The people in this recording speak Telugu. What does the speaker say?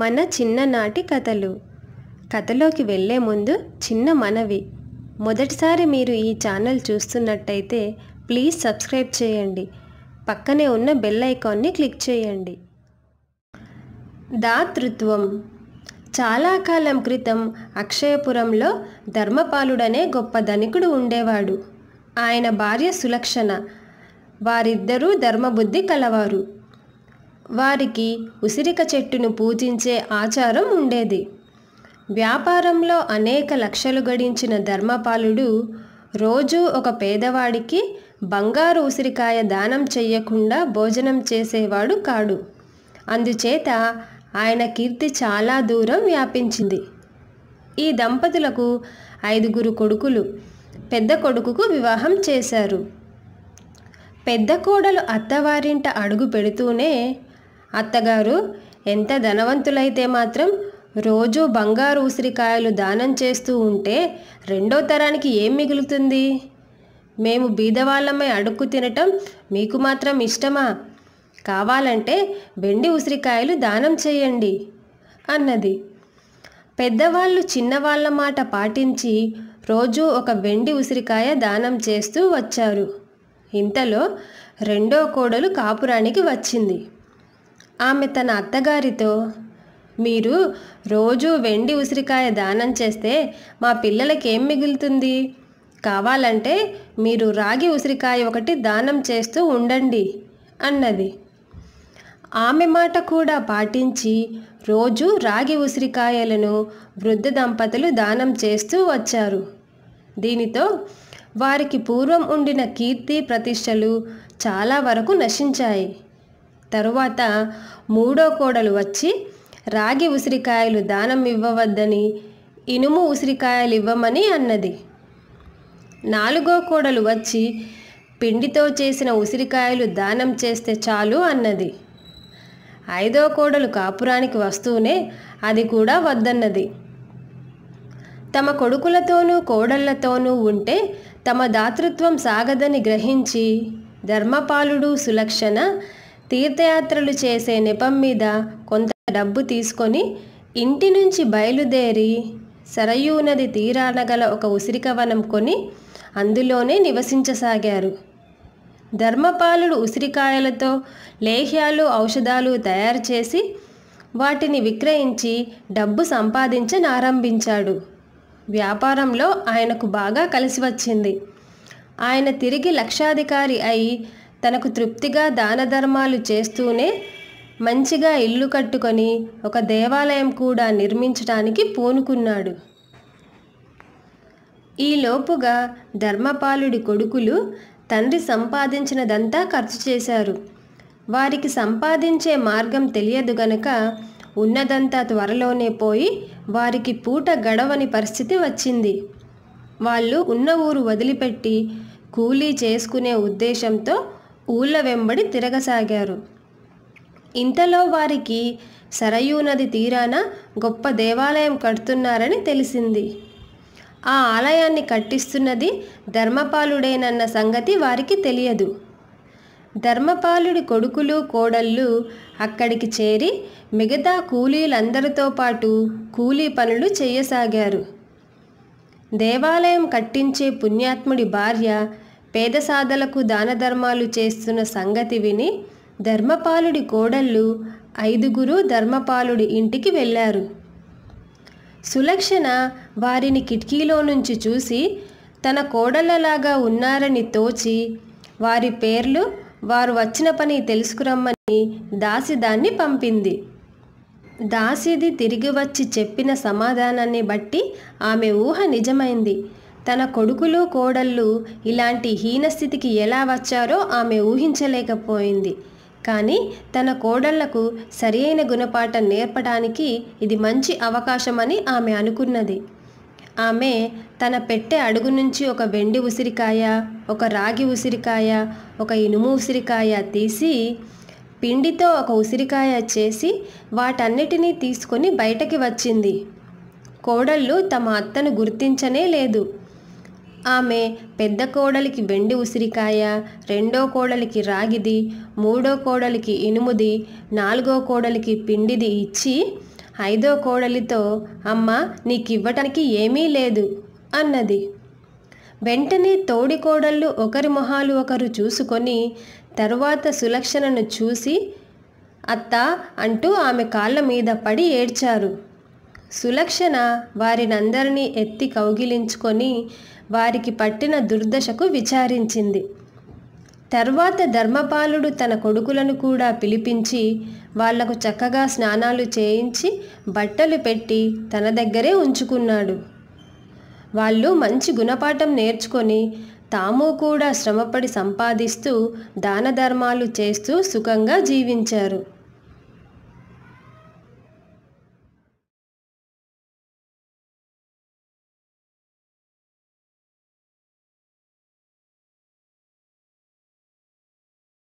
మన చిన్ననాటి కథలు కథలోకి వెళ్ళే ముందు చిన్న మనవి మొదటిసారి మీరు ఈ ఛానల్ చూస్తున్నట్టయితే ప్లీజ్ సబ్స్క్రైబ్ చేయండి పక్కనే ఉన్న బెల్ ఐకాన్ని క్లిక్ చేయండి దాతృత్వం చాలా కాలం క్రితం అక్షయపురంలో ధర్మపాలుడనే గొప్ప ధనికుడు ఉండేవాడు ఆయన భార్య సులక్షణ వారిద్దరూ ధర్మబుద్ధి కలవారు వారికి ఉసిరిక చెట్టును పూజించే ఆచారం ఉండేది వ్యాపారంలో అనేక లక్షలు గడించిన ధర్మపాలుడు రోజూ ఒక పేదవాడికి బంగారు ఉసిరికాయ దానం చెయ్యకుండా భోజనం చేసేవాడు కాడు అందుచేత ఆయన కీర్తి చాలా దూరం వ్యాపించింది ఈ దంపతులకు ఐదుగురు కొడుకులు పెద్ద కొడుకుకు వివాహం చేశారు పెద్ద కోడలు అత్తవారింట అడుగు పెడుతూనే అత్తగారు ఎంత ధనవంతులైతే మాత్రం రోజు బంగారు ఉసిరికాయలు దానం చేస్తూ ఉంటే రెండో తరానికి ఏం మిగులుతుంది మేము బీదవాళ్ళమై అడుక్కు తినటం మీకు మాత్రం ఇష్టమా కావాలంటే బెండి ఉసిరికాయలు దానం చేయండి అన్నది పెద్దవాళ్ళు చిన్నవాళ్ళ మాట పాటించి రోజు ఒక వెండి ఉసిరికాయ దానం చేస్తూ వచ్చారు ఇంతలో రెండో కోడలు కాపురానికి వచ్చింది ఆమె తన అత్తగారితో మీరు రోజు వెండి ఉసిరికాయ దానం చేస్తే మా పిల్లలకి ఏం మిగులుతుంది కావాలంటే మీరు రాగి ఉసిరికాయ ఒకటి దానం చేస్తూ ఉండండి అన్నది ఆమె మాట కూడా పాటించి రోజు రాగి ఉసిరికాయలను వృద్ధ దంపతులు దానం చేస్తూ వచ్చారు దీనితో వారికి పూర్వం ఉండిన కీర్తి ప్రతిష్టలు చాలా వరకు నశించాయి తరువాత మూడో కోడలు వచ్చి రాగి ఉసిరికాయలు దానం ఇవ్వవద్దని ఇనుము ఉసిరికాయలు ఇవ్వమని అన్నది నాలుగో కోడలు వచ్చి పిండితో చేసిన ఉసిరికాయలు దానం చేస్తే చాలు అన్నది ఐదో కోడలు కాపురానికి వస్తూనే అది కూడా వద్దన్నది తమ కొడుకులతోనూ కోడళ్లతోనూ ఉంటే తమ దాతృత్వం సాగదని గ్రహించి ధర్మపాలుడు సులక్షణ తీర్థయాత్రలు చేసే నెపం మీద కొంత డబ్బు తీసుకొని ఇంటి నుంచి బయలుదేరి సరయూ నది తీరాన గల ఒక ఉసిరికవనం కొని అందులోనే నివసించసాగారు ధర్మపాలుడు ఉసిరికాయలతో లేహ్యాలు ఔషధాలు తయారు చేసి వాటిని విక్రయించి డబ్బు సంపాదించనారంభించాడు వ్యాపారంలో ఆయనకు బాగా కలిసి వచ్చింది ఆయన తిరిగి లక్షాధికారి అయి తనకు తృప్తిగా దాన ధర్మాలు చేస్తూనే మంచిగా ఇల్లు కట్టుకొని ఒక దేవాలయం కూడా నిర్మించడానికి పూనుకున్నాడు ఈలోపుగా ధర్మపాలుడి కొడుకులు తండ్రి సంపాదించినదంతా ఖర్చు చేశారు వారికి సంపాదించే మార్గం తెలియదు గనక ఉన్నదంతా త్వరలోనే పోయి వారికి పూట గడవని పరిస్థితి వచ్చింది వాళ్ళు ఉన్న ఊరు వదిలిపెట్టి కూలీ చేసుకునే ఉద్దేశంతో ఊళ్ళ వెంబడి తిరగసాగారు ఇంతలో వారికి సరయూ నది తీరాన గొప్ప దేవాలయం కడుతున్నారని తెలిసింది ఆ ఆలయాన్ని కట్టిస్తున్నది ధర్మపాలుడేనన్న సంగతి వారికి తెలియదు ధర్మపాలుడి కొడుకులు కోడళ్ళు అక్కడికి చేరి మిగతా కూలీలందరితో పాటు కూలీ పనులు చేయసాగారు దేవాలయం కట్టించే పుణ్యాత్ముడి భార్య పేద సాధలకు దాన ధర్మాలు చేస్తున్న సంగతి విని ధర్మపాలుడి కోడళ్ళు ఐదుగురు ధర్మపాలుడి ఇంటికి వెళ్ళారు సులక్షణ వారిని కిటికీలో నుంచి చూసి తన కోడళ్ళలాగా ఉన్నారని తోచి వారి పేర్లు వారు వచ్చిన పని తెలుసుకురమ్మని దాసి దాన్ని పంపింది దాసిది తిరిగి వచ్చి చెప్పిన సమాధానాన్ని బట్టి ఆమె ఊహ నిజమైంది తన కొడుకులు కోడళ్ళు ఇలాంటి హీనస్థితికి ఎలా వచ్చారో ఆమె ఊహించలేకపోయింది కానీ తన కోడళ్లకు సరియైన గుణపాఠం నేర్పడానికి ఇది మంచి అవకాశమని ఆమె అనుకున్నది ఆమె తన పెట్టే అడుగు నుంచి ఒక వెండి ఉసిరికాయ ఒక రాగి ఉసిరికాయ ఒక ఇనుము ఉసిరికాయ తీసి పిండితో ఒక ఉసిరికాయ చేసి వాటన్నిటినీ తీసుకొని బయటకి వచ్చింది కోడళ్ళు తమ అత్తను గుర్తించనే లేదు ఆమె పెద్ద కోడలికి వెండి ఉసిరికాయ రెండో కోడలికి రాగిది మూడో కోడలికి ఇనుముది నాలుగో కోడలికి పిండిది ఇచ్చి ఐదో కోడలితో అమ్మ నీకివ్వటానికి ఏమీ లేదు అన్నది వెంటనే తోడి కోడళ్ళు ఒకరి మొహాలు ఒకరు చూసుకొని తరువాత సులక్షణను చూసి అత్త అంటూ ఆమె కాళ్ళ మీద పడి ఏడ్చారు సులక్షణ వారినందరినీ ఎత్తి కౌగిలించుకొని వారికి పట్టిన దుర్దశకు విచారించింది తర్వాత ధర్మపాలుడు తన కొడుకులను కూడా పిలిపించి వాళ్లకు చక్కగా స్నానాలు చేయించి బట్టలు పెట్టి తన దగ్గరే ఉంచుకున్నాడు వాళ్ళు మంచి గుణపాఠం నేర్చుకొని తాము కూడా శ్రమపడి సంపాదిస్తూ దాన ధర్మాలు చేస్తూ సుఖంగా జీవించారు